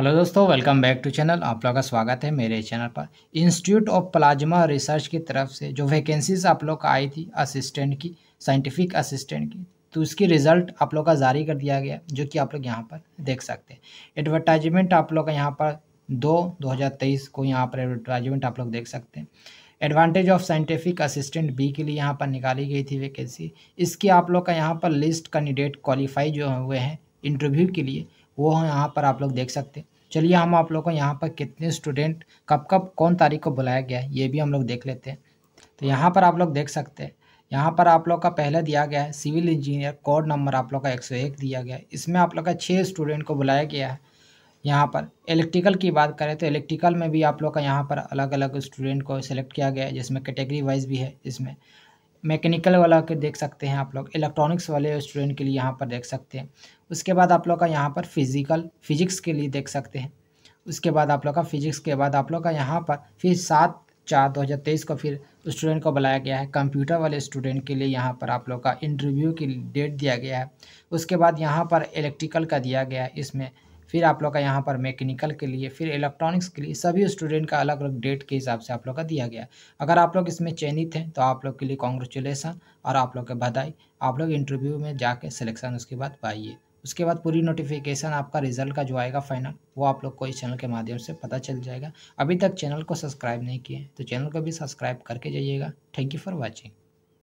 hello दोस्तों welcome back to channel आप लोगों का स्वागत है मेरे चैनल पर इंस्टीट्यूट ऑफ प्लाज्मा रिसर्च की तरफ से जो वैकेंसीज आप लोग का आई थी असिस्टेंट की साइंटिफिक असिस्टेंट की तो उसकी रिज़ल्ट आप लोग का जारी कर दिया गया जो कि आप लोग यहाँ पर देख सकते हैं एडवर्टाइजमेंट आप लोग का यहाँ पर दो दो को यहाँ पर एडवर्टाइजमेंट आप लोग देख सकते हैं advantage of scientific assistant B के लिए यहाँ पर निकाली गई थी वैकेंसी इसकी आप लोग का यहाँ पर लिस्ट कैंडिडेट क्वालिफाई जो हुए हैं इंटरव्यू के लिए वो यहाँ पर आप लोग देख सकते हैं चलिए हम आप लोग को यहाँ पर कितने स्टूडेंट कब कब कौन तारीख को बुलाया गया है ये भी हम लोग देख लेते हैं तो यहाँ पर आप लोग देख सकते हैं यहाँ पर आप लोग का पहला दिया गया है सिविल इंजीनियर कोड नंबर आप लोग का 101 दिया गया है इसमें आप लोग का छः स्टूडेंट को बुलाया गया है यहाँ पर इलेक्ट्रिकल की बात करें तो इलेक्ट्रिकल में भी आप लोग का यहाँ पर अलग अलग स्टूडेंट को सिलेक्ट किया गया है जिसमें कैटेगरी वाइज भी है इसमें मैकेनिकल वाला के देख सकते हैं आप लोग इलेक्ट्रॉनिक्स वाले स्टूडेंट के लिए यहाँ पर देख सकते हैं उसके बाद आप लोग का यहाँ पर फिजिकल फिजिक्स के लिए देख सकते हैं उसके बाद आप लोग का फिजिक्स के बाद आप लोग का यहाँ पर फिर सात चार दो हज़ार तेईस को फिर स्टूडेंट को बुलाया गया है कंप्यूटर वाले स्टूडेंट के लिए यहाँ पर आप लोग का इंटरव्यू की डेट दिया गया है उसके बाद यहाँ पर इलेक्ट्रिकल का दिया गया है इसमें फिर आप लोग का यहाँ पर मैकेनिकल के लिए फिर इलेक्ट्रॉनिक्स के लिए सभी स्टूडेंट का अलग अलग डेट के हिसाब से आप लोग का दिया गया अगर आप लोग इसमें चयनित हैं तो आप लोग के लिए कॉन्ग्रेचुलेसन और आप लोग के बधाई आप लोग इंटरव्यू में जाके सिलेक्शन उसके बाद पाइए उसके बाद पूरी नोटिफिकेशन आपका रिजल्ट का जो आएगा फाइनल वो आप लोग को इस चैनल के माध्यम से पता चल जाएगा अभी तक चैनल को सब्सक्राइब नहीं किए तो चैनल को भी सब्सक्राइब करके जाइएगा थैंक यू फॉर वॉचिंग